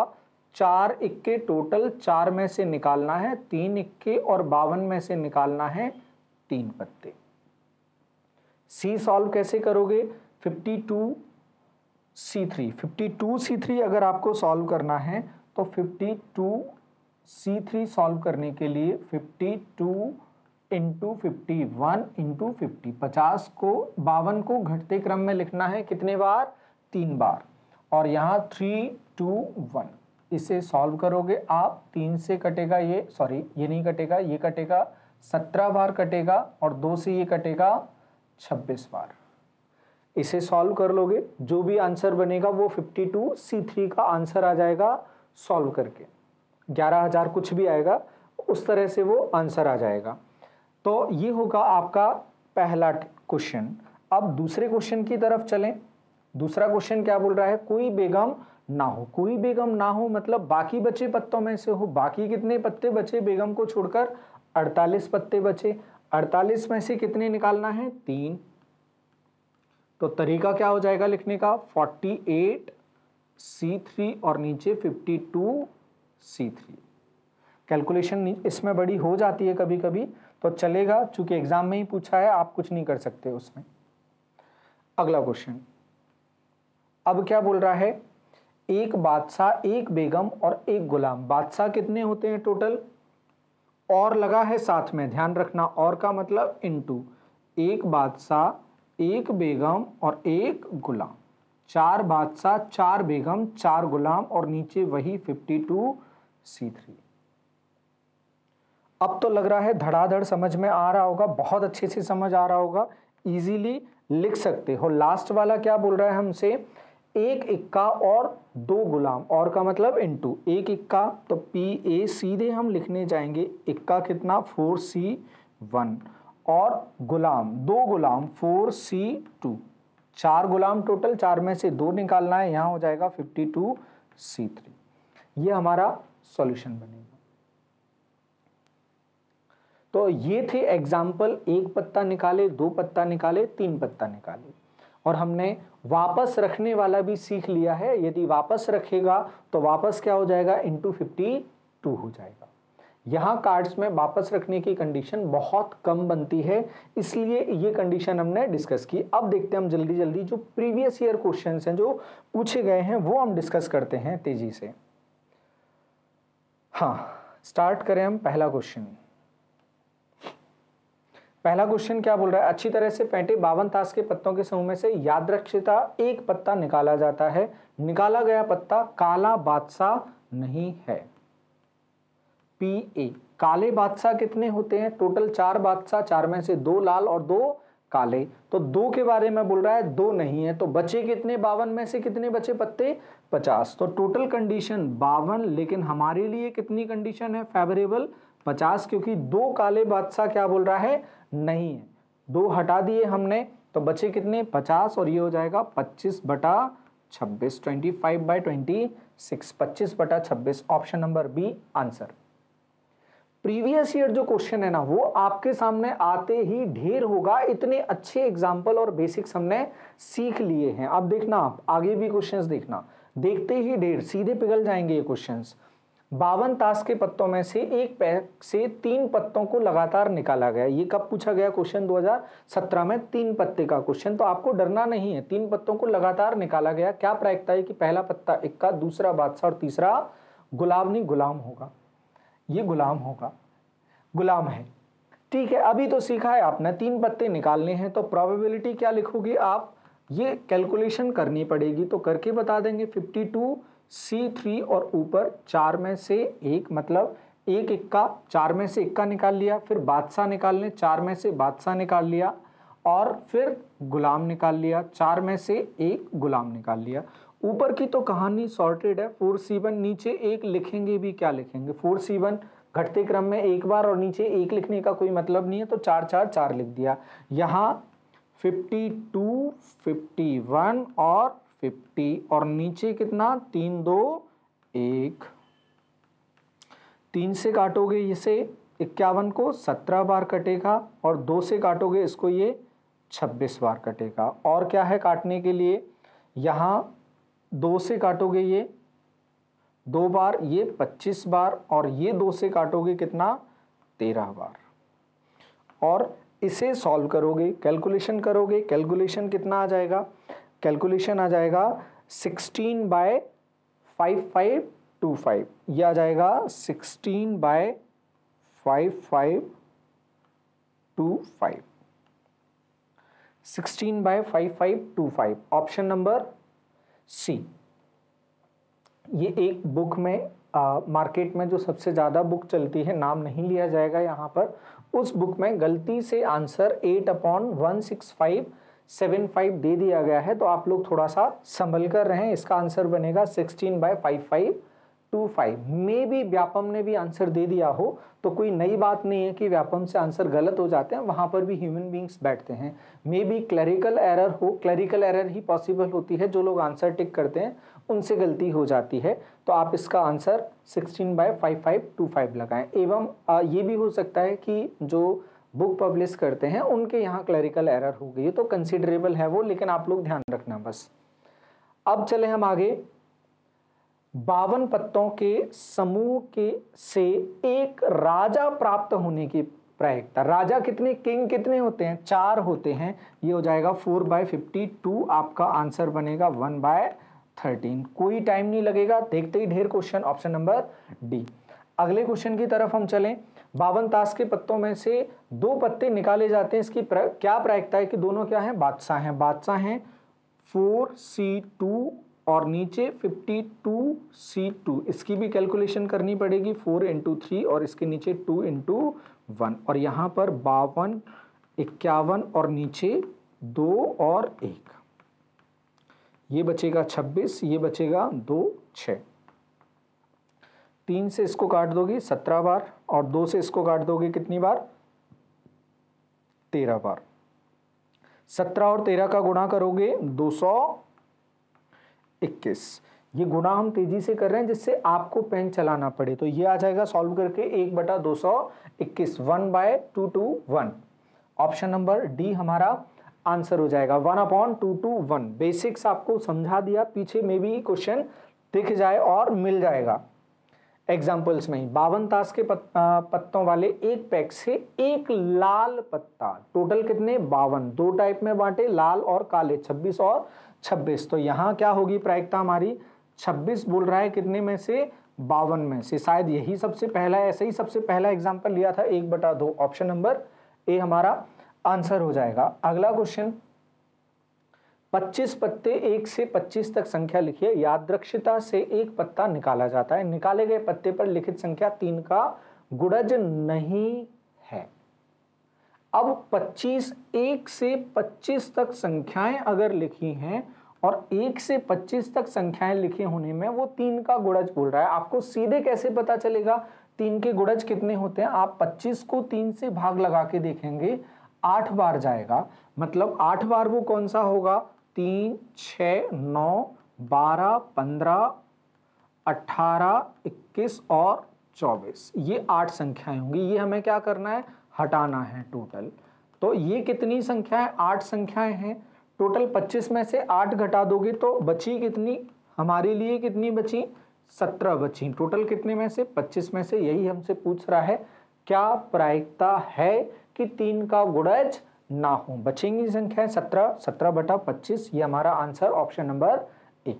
चार इक्के टोटल चार में से निकालना है तीन इक्के और बावन में से निकालना है तीन पत्ते सी सॉल्व कैसे करोगे 52 टू सी थ्री अगर आपको सॉल्व करना है तो 52 थ्री सॉल्व करने के लिए 52 into fifty one into fifty पचास को बावन को घटते क्रम में लिखना है कितने बार तीन बार और यहाँ थ्री टू वन इसे सॉल्व करोगे आप तीन से कटेगा ये सॉरी ये नहीं कटेगा ये कटेगा सत्रह बार कटेगा और दो से ये कटेगा छब्बीस बार इसे सॉल्व कर लोगे जो भी आंसर बनेगा वो फिफ्टी टू सी थ्री का आंसर आ जाएगा सॉल्व करके ग्यारह हज़ार कुछ भी आएगा उस तरह से वो आंसर आ जाएगा तो ये होगा आपका पहला क्वेश्चन अब दूसरे क्वेश्चन की तरफ चलें दूसरा क्वेश्चन क्या बोल रहा है कोई बेगम ना हो कोई बेगम ना हो मतलब बाकी बचे पत्तों में से हो बाकी कितने पत्ते बचे बेगम को छोड़कर 48 पत्ते बचे 48 में से कितने निकालना है तीन तो तरीका क्या हो जाएगा लिखने का 48 थ्री और नीचे 52 C3 कैलकुलेशन इसमें बड़ी हो जाती है कभी कभी तो चलेगा चूंकि एग्जाम में ही पूछा है आप कुछ नहीं कर सकते उसमें अगला क्वेश्चन अब क्या बोल रहा है एक बादशाह एक बेगम और एक गुलाम बादशाह कितने होते हैं टोटल और लगा है साथ में ध्यान रखना और का मतलब इनटू एक बादशाह एक बेगम और एक गुलाम चार बादशाह चार बेगम चार गुलाम और नीचे वही फिफ्टी टू सी थ्री अब तो लग रहा है धड़ाधड़ समझ में आ रहा होगा बहुत अच्छे से समझ आ रहा होगा इजीली लिख सकते हो लास्ट वाला क्या बोल रहा है हमसे एक इक्का और दो गुलाम और का मतलब इनटू एक इक्का तो पी ए सीधे हम लिखने जाएंगे इक्का कितना फोर सी वन और गुलाम दो गुलाम फोर सी टू चार गुलाम टोटल चार में से दो निकालना है यहाँ हो जाएगा फिफ्टी टू सी थ्री ये हमारा सॉल्यूशन बनेगा तो ये थे एग्जाम्पल एक पत्ता निकाले दो पत्ता निकाले तीन पत्ता निकाले और हमने वापस रखने वाला भी सीख लिया है यदि वापस रखेगा तो वापस क्या हो जाएगा इंटू फिफ्टी टू हो जाएगा यहाँ कार्ड्स में वापस रखने की कंडीशन बहुत कम बनती है इसलिए ये कंडीशन हमने डिस्कस की अब देखते हैं हम जल्दी जल्दी जो प्रीवियस ईयर क्वेश्चन हैं जो पूछे गए हैं वो हम डिस्कस करते हैं तेजी से हाँ स्टार्ट करें हम पहला क्वेश्चन पहला क्वेश्चन क्या बोल रहा है अच्छी तरह से पैंटे बावन तास के पत्तों के समूह में से यादरक्षता एक पत्ता निकाला जाता है निकाला गया पत्ता काला बादशाह नहीं है पी ए काले बादशाह कितने होते हैं टोटल चार बादशाह चार में से दो लाल और दो काले तो दो के बारे में बोल रहा है दो नहीं है तो बचे कितने बावन में से कितने बचे पत्ते पचास तो टोटल कंडीशन बावन लेकिन हमारे लिए कितनी कंडीशन है फेवरेबल पचास क्योंकि दो काले बादशाह क्या बोल रहा है नहीं है दो हटा दिए हमने तो बचे कितने पचास और ये हो जाएगा पच्चीस बटा छब्बीस twenty five by twenty six पच्चीस बटा छब्बीस option number B answer previous year जो क्वेश्चन है ना वो आपके सामने आते ही ढेर होगा इतने अच्छे एग्जाम्पल और बेसिक्स हमने सीख लिए हैं अब देखना आप आगे भी क्वेश्चंस देखना देखते ही ढेर सीधे पिघल जाएंगे ये क्वेश्चंस बावन ताश के पत्तों में से एक पैक से तीन पत्तों को लगातार निकाला गया ये कब पूछा गया क्वेश्चन 2017 में तीन पत्ते का क्वेश्चन तो आपको डरना नहीं है तीन पत्तों को लगातार निकाला गया क्या प्रायिकता है कि पहला पत्ता इक्का दूसरा बादशाह और तीसरा गुलाम नहीं गुलाम होगा ये गुलाम होगा गुलाम है ठीक है अभी तो सीखा है आपने तीन पत्ते निकालने हैं तो प्रॉबेबिलिटी क्या लिखोगे आप ये कैलकुलेशन करनी पड़ेगी तो करके बता देंगे फिफ्टी टू सी थ्री और ऊपर चार में से एक मतलब एक इक्का चार में से इक्का निकाल लिया फिर बादशाह निकाल लें चार में से बादशाह निकाल लिया और फिर गुलाम निकाल लिया चार में से एक गुलाम निकाल लिया ऊपर की तो कहानी सॉर्टेड है फोर सी वन नीचे एक लिखेंगे भी क्या लिखेंगे फोर सी वन घटते क्रम में एक बार और नीचे एक लिखने का कोई मतलब नहीं है तो चार चार चार लिख दिया यहाँ फिफ्टी टू फिफ्टी वन और फिफ्टी और नीचे कितना तीन दो एक तीन से काटोगे इसे इक्यावन को सत्रह बार कटेगा और दो से काटोगे इसको ये छब्बीस बार कटेगा और क्या है काटने के लिए यहाँ दो से काटोगे ये दो बार ये पच्चीस बार और ये दो से काटोगे कितना तेरह बार और इसे सॉल्व करोगे कैलकुलेशन करोगे कैलकुलेशन कितना आ जाएगा कैलकुलेशन आ जाएगा sixteen by five five two five यह आ जाएगा sixteen by five five two five sixteen by five five two five option number C ये एक बुक में मार्केट में जो सबसे ज़्यादा बुक चलती है नाम नहीं लिया जाएगा यहाँ पर उस बुक में गलती से answer eight upon one six five seven five दे दिया गया है तो आप लोग थोड़ा सा संभल कर रहें इसका आंसर बनेगा sixteen by five five two five may be Vyapam ने भी आंसर दे दिया हो तो कोई नई बात नहीं है कि व्यापम से आंसर गलत हो जाते हैं वहाँ पर भी ह्यूमन बींग्स बैठते हैं मे बी क्लरिकल एरर हो क्लरिकल एरर ही पॉसिबल होती है जो लोग आंसर टिक करते हैं उनसे गलती हो जाती है तो आप इसका answer sixteen by five five two five लगाएँ एवं ये भी हो सकता है कि जो बुक पब्लिश करते हैं उनके यहाँ क्लरिकल एरर हो गई है तो कंसिडरेबल है वो लेकिन आप लोग ध्यान रखना बस अब चले हम आगे बावन पत्तों के समूह के से एक राजा प्राप्त होने की प्रायिकता राजा कितने किंग कितने होते हैं चार होते हैं ये हो जाएगा फोर बाय फिफ्टी टू आपका आंसर बनेगा वन बाय थर्टीन कोई टाइम नहीं लगेगा देखते ही ढेर क्वेश्चन ऑप्शन नंबर डी अगले क्वेश्चन की तरफ हम चलें बावन ताश के पत्तों में से दो पत्ते निकाले जाते हैं इसकी प्र, क्या प्रायिकता है कि दोनों क्या है बादशाह हैं बादशाह हैं फोर सी टू और नीचे फिफ्टी टू सी टू इसकी भी कैलकुलेशन करनी पड़ेगी फोर इंटू थ्री और इसके नीचे टू इंटू वन और यहाँ पर बावन इक्यावन और नीचे दो और एक ये बचेगा छब्बीस ये बचेगा दो छ तीन से इसको काट दोगे सत्रह बार और दो से इसको काट दोगे कितनी बार तेरह बार सत्रह और तेरह का गुणा करोगे दो सौ इक्कीस ये गुणा हम तेजी से कर रहे हैं जिससे आपको पेन चलाना पड़े तो ये आ जाएगा सॉल्व करके एक बटा दो सौ इक्कीस one by two two one option number D हमारा आंसर हो जाएगा one upon two two one basics आपको समझा दिया पीछे में भी क्वेश्चन दिख जाए और मिल जाएगा एग्जाम्पल्स में बावन ताश के पत, आ, पत्तों वाले एक पैक से एक लाल पत्ता टोटल कितने बावन दो टाइप में बांटे लाल और काले छब्बीस और छब्बीस तो यहाँ क्या होगी प्रायिकता हमारी छब्बीस बोल रहा है कितने में से बावन में से शायद यही सबसे पहला ऐसे ही सबसे पहला एग्जाम्पल लिया था एक बटा दो ऑप्शन नंबर ए हमारा आंसर हो जाएगा अगला क्वेश्चन 25 पत्ते एक से 25 तक संख्या लिखिए यादृक्षिता से एक पत्ता निकाला जाता है निकाले गए पत्ते पर लिखित संख्या तीन का गुड़ज नहीं है अब 25 एक से 25 तक संख्याएं अगर लिखी हैं और एक से 25 तक संख्याएं लिखी होने में वो तीन का गुड़ज बोल रहा है आपको सीधे कैसे पता चलेगा तीन के गुड़ज कितने होते हैं आप पच्चीस को तीन से भाग लगा के देखेंगे आठ बार जाएगा मतलब आठ बार वो कौन सा होगा तीन छः नौ बारह पंद्रह अट्ठारह इक्कीस और चौबीस ये आठ संख्याएं होंगी ये हमें क्या करना है हटाना है टोटल तो ये कितनी संख्याएं आठ संख्याएं हैं टोटल पच्चीस में से आठ घटा दोगे तो बची कितनी हमारे लिए कितनी बची सत्रह बची टोटल कितने में से पच्चीस में से यही हमसे पूछ रहा है क्या प्रायिकता है कि तीन का गुणज ना हो बचेंगी संख्या सत्रह सत्रह बटा पच्चीस ये हमारा आंसर ऑप्शन नंबर ए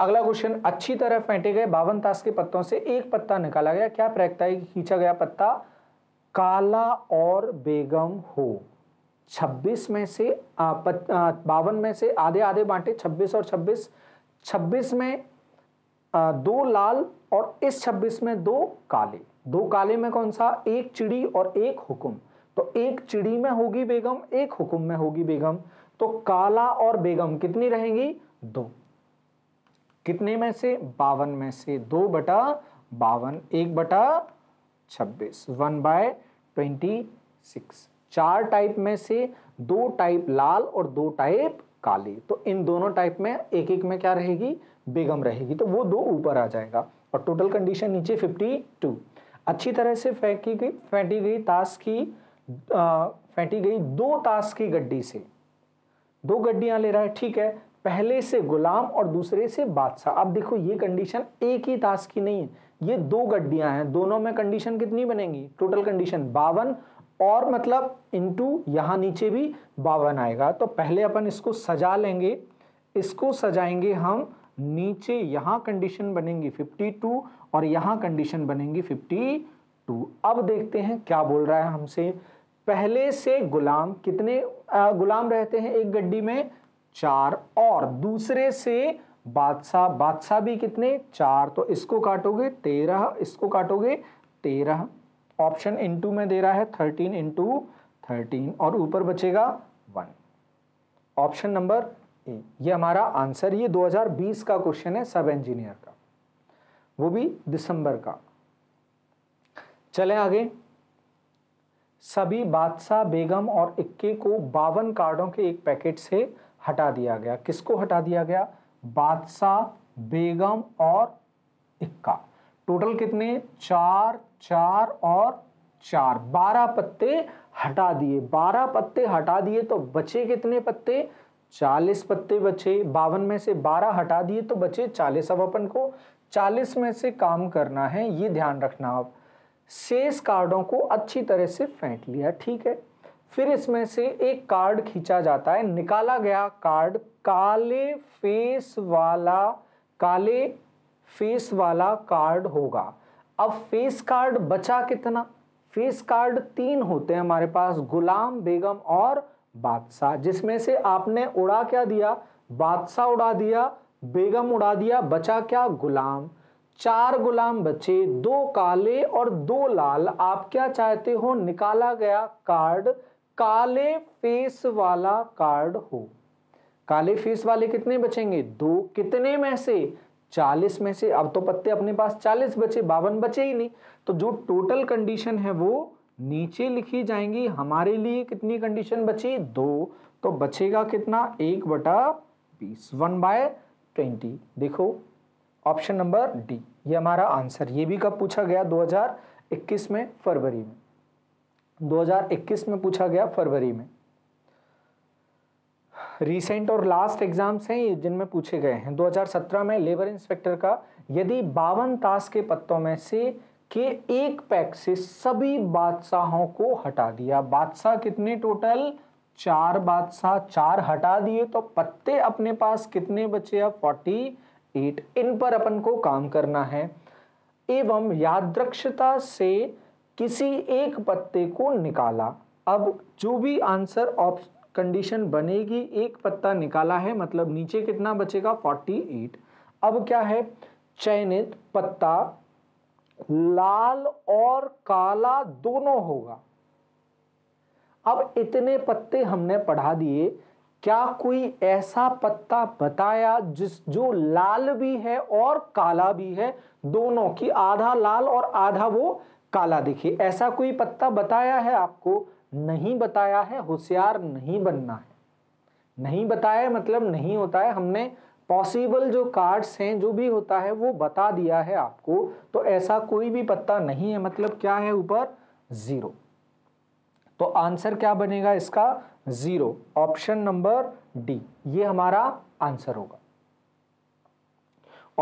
अगला क्वेश्चन अच्छी तरह फेंटे गए बावन तास के पत्तों से एक पत्ता निकाला गया क्या प्रयक्ता खींचा गया पत्ता काला और बेगम हो 26 में से बावन में से आधे आधे बांटे 26 और 26 26 में आ, दो लाल और इस 26 में दो काले दो काले में कौन सा एक चिड़ी और एक हुक्म तो एक चिड़ी में होगी बेगम एक हुक्म में होगी बेगम तो काला और बेगम कितनी रहेंगी दो कितने में से बावन में से दो बटा बावन एक बटा छब्बीस वन बाय ट्वेंटी सिक्स चार टाइप में से दो टाइप लाल और दो टाइप काली तो इन दोनों टाइप में एक एक में क्या रहेगी बेगम रहेगी तो वो दो ऊपर आ जाएगा और टोटल कंडीशन नीचे फिफ्टी टू अच्छी तरह से फेंकी गई फेंटी गई ताश की फेंटी गई दो ताश की गड्डी से दो गड्डियां ले रहा है ठीक है पहले से गुलाम और दूसरे से बादशाह अब देखो ये कंडीशन एक ही ताश की नहीं है ये दो गड्डियां हैं दोनों में कंडीशन कितनी बनेगी टोटल कंडीशन बावन और मतलब इनटू यहाँ नीचे भी बावन आएगा तो पहले अपन इसको सजा लेंगे इसको सजाएंगे हम नीचे यहाँ कंडीशन बनेंगी 52 और यहाँ कंडीशन बनेंगी 52 अब देखते हैं क्या बोल रहा है हमसे पहले से गुलाम कितने गुलाम रहते हैं एक गड्डी में चार और दूसरे से बादशाह बादशाह भी कितने चार तो इसको काटोगे तेरह इसको काटोगे तेरह ऑप्शन टू में दे रहा है थर्टीन इंटू थर्टीन और ऊपर बचेगा वन ऑप्शन नंबर ए ये हमारा आंसर ये 2020 का क्वेश्चन है सब इंजीनियर का वो भी दिसंबर का चले आगे सभी बादशाह बेगम और इक्के को बावन कार्डों के एक पैकेट से हटा दिया गया किसको हटा दिया गया बादशाह बेगम और इक्का टोटल कितने चार चार और चार बारह पत्ते हटा दिए बारह पत्ते हटा दिए तो बचे कितने पत्ते चालीस पत्ते बचे बावन में से बारह हटा दिए तो बचे चालीस अब अपन को 40 में से काम करना है ये ध्यान रखना आप शेष कार्डों को अच्छी तरह से फेंक लिया ठीक है फिर इसमें से एक कार्ड खींचा जाता है निकाला गया कार्ड काले फेस वाला काले फेस वाला कार्ड होगा अब फेस कार्ड बचा कितना फेस कार्ड तीन होते हैं हमारे पास गुलाम बेगम और बादशाह जिसमें से आपने उड़ा क्या दिया बादशाह उड़ा दिया बेगम उड़ा दिया बचा क्या गुलाम चार गुलाम बचे दो काले और दो लाल आप क्या चाहते हो निकाला गया कार्ड काले फेस वाला कार्ड हो काले फेस वाले कितने बचेंगे दो कितने में से चालीस में से अब तो पत्ते अपने पास चालीस बचे बावन बचे ही नहीं तो जो टोटल कंडीशन है वो नीचे लिखी जाएंगी हमारे लिए कितनी कंडीशन बची दो तो बचेगा कितना एक बटा बीस वन बाय ट्वेंटी देखो ऑप्शन नंबर डी ये हमारा आंसर ये भी कब पूछा गया 2021 में फरवरी में 2021 में पूछा गया फरवरी में रीसेंट और लास्ट एग्जाम्स हैं जिनमें पूछे गए हैं 2017 में लेबर इंस्पेक्टर का यदि बावन ताश के पत्तों में से के एक पैक से सभी बादशाहों को हटा दिया बादशाह कितने टोटल चार बादशाह चार हटा दिए तो पत्ते अपने पास कितने बचे अब फोर्टी एट इन पर अपन को काम करना है एवं यादृक्षता से किसी एक पत्ते को निकाला अब जो भी आंसर ऑप्शन कंडीशन बनेगी एक पत्ता निकाला है मतलब नीचे कितना बचेगा फोर्टी एट अब क्या है चयनित पत्ता लाल और काला दोनों होगा अब इतने पत्ते हमने पढ़ा दिए क्या कोई ऐसा पत्ता बताया जिस जो लाल भी है और काला भी है दोनों की आधा लाल और आधा वो काला दिखे ऐसा कोई पत्ता बताया है आपको नहीं बताया है होशियार नहीं बनना है नहीं बताया मतलब नहीं होता है हमने पॉसिबल जो कार्ड्स हैं जो भी होता है वो बता दिया है आपको तो ऐसा कोई भी पत्ता नहीं है मतलब क्या है ऊपर ज़ीरो तो आंसर क्या बनेगा इसका जीरो ऑप्शन नंबर डी ये हमारा आंसर होगा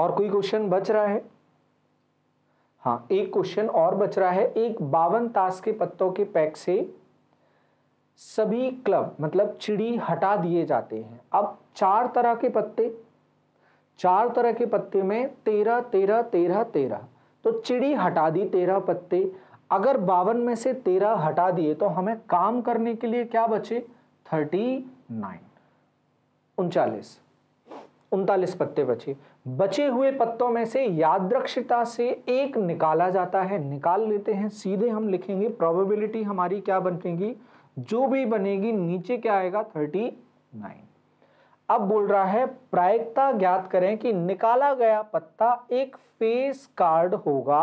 और कोई क्वेश्चन बच रहा है हाँ एक क्वेश्चन और बच रहा है एक बावन ताश के पत्तों के पैक से सभी क्लब मतलब चिड़ी हटा दिए जाते हैं अब चार तरह के पत्ते चार तरह के पत्ते में तेरह तेरह तेरह तेरह तो चिड़ी हटा दी तेरह पत्ते अगर बावन में से तेरह हटा दिए तो हमें काम करने के लिए क्या बचे थर्टी नाइन उनचालीस उनतालीस पत्ते बचे बचे हुए पत्तों में से यादृक्षता से एक निकाला जाता है निकाल लेते हैं सीधे हम लिखेंगे प्रोबेबिलिटी हमारी क्या बनेगी जो भी बनेगी नीचे क्या आएगा थर्टी नाइन अब बोल रहा है प्रायिकता ज्ञात करें कि निकाला गया पत्ता एक फेस कार्ड होगा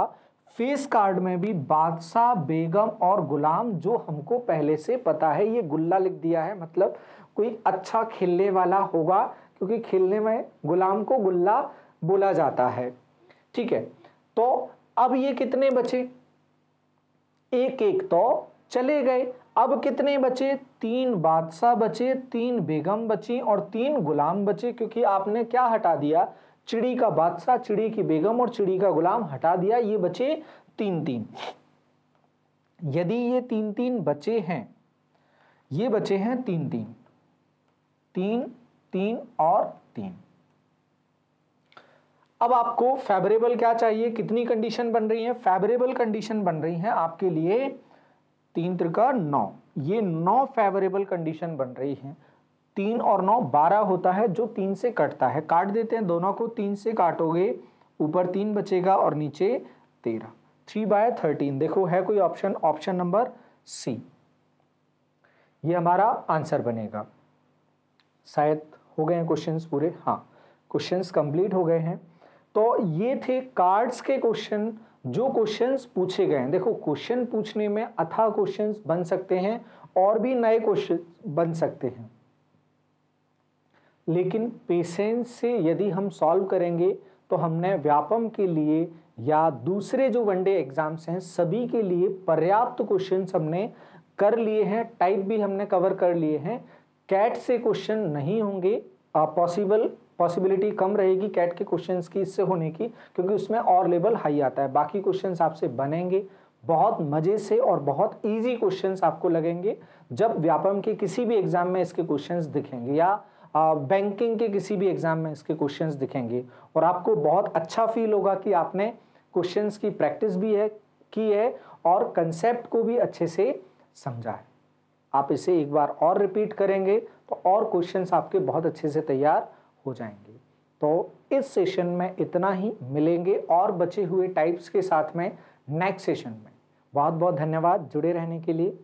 फेस कार्ड में भी बादशाह बेगम और गुलाम जो हमको पहले से पता है ये गुल्ला लिख दिया है मतलब कोई अच्छा खेलने वाला होगा क्योंकि खेलने में गुलाम को गुल्ला बोला जाता है ठीक है तो अब ये कितने बचे एक एक तो चले गए अब कितने बचे तीन बादशाह बचे तीन बेगम बची और तीन गुलाम बचे क्योंकि आपने क्या हटा दिया चिड़ी का बादशाह चिड़ी की बेगम और चिड़ी का गुलाम हटा दिया ये बचे तीन तीन यदि ये तीन तीन बचे हैं ये बचे हैं तीन तीन तीन तीन और तीन अब आपको फेवरेबल क्या चाहिए कितनी कंडीशन बन रही है फेवरेबल कंडीशन बन रही है आपके लिए तीन त्रिका नौ ये नौ फेवरेबल कंडीशन बन रही है तीन और नौ बारह होता है जो तीन से कटता है काट देते हैं दोनों को तीन से काटोगे ऊपर तीन बचेगा और नीचे तेरह थ्री बाय थर्टीन देखो है कोई ऑप्शन ऑप्शन नंबर सी ये हमारा आंसर बनेगा शायद हो गए हैं क्वेश्चंस पूरे हाँ क्वेश्चंस कंप्लीट हो गए हैं तो ये थे कार्ड्स के क्वेश्चन जो क्वेश्चंस पूछे गए हैं देखो क्वेश्चन पूछने में अथा क्वेश्चंस बन सकते हैं और भी नए क्वेश्चन बन सकते हैं लेकिन पेशेंस से यदि हम सॉल्व करेंगे तो हमने व्यापम के लिए या दूसरे जो वनडे एग्जाम्स हैं सभी के लिए पर्याप्त क्वेश्चन हमने कर लिए हैं टाइप भी हमने कवर कर लिए हैं कैट से क्वेश्चन नहीं होंगे पॉसिबल पॉसिबिलिटी कम रहेगी कैट के क्वेश्चंस की इससे होने की क्योंकि उसमें और लेवल हाई आता है बाकी क्वेश्चंस आपसे बनेंगे बहुत मज़े से और बहुत इजी क्वेश्चंस आपको लगेंगे जब व्यापम के किसी भी एग्ज़ाम में इसके क्वेश्चंस दिखेंगे या बैंकिंग के किसी भी एग्ज़ाम में इसके क्वेश्चंस दिखेंगे और आपको बहुत अच्छा फील होगा कि आपने क्वेश्चंस की प्रैक्टिस भी है की है और कंसेप्ट को भी अच्छे से समझा है आप इसे एक बार और रिपीट करेंगे तो और क्वेश्चंस आपके बहुत अच्छे से तैयार हो जाएंगे तो इस सेशन में इतना ही मिलेंगे और बचे हुए टाइप्स के साथ में नेक्स्ट सेशन में बहुत बहुत धन्यवाद जुड़े रहने के लिए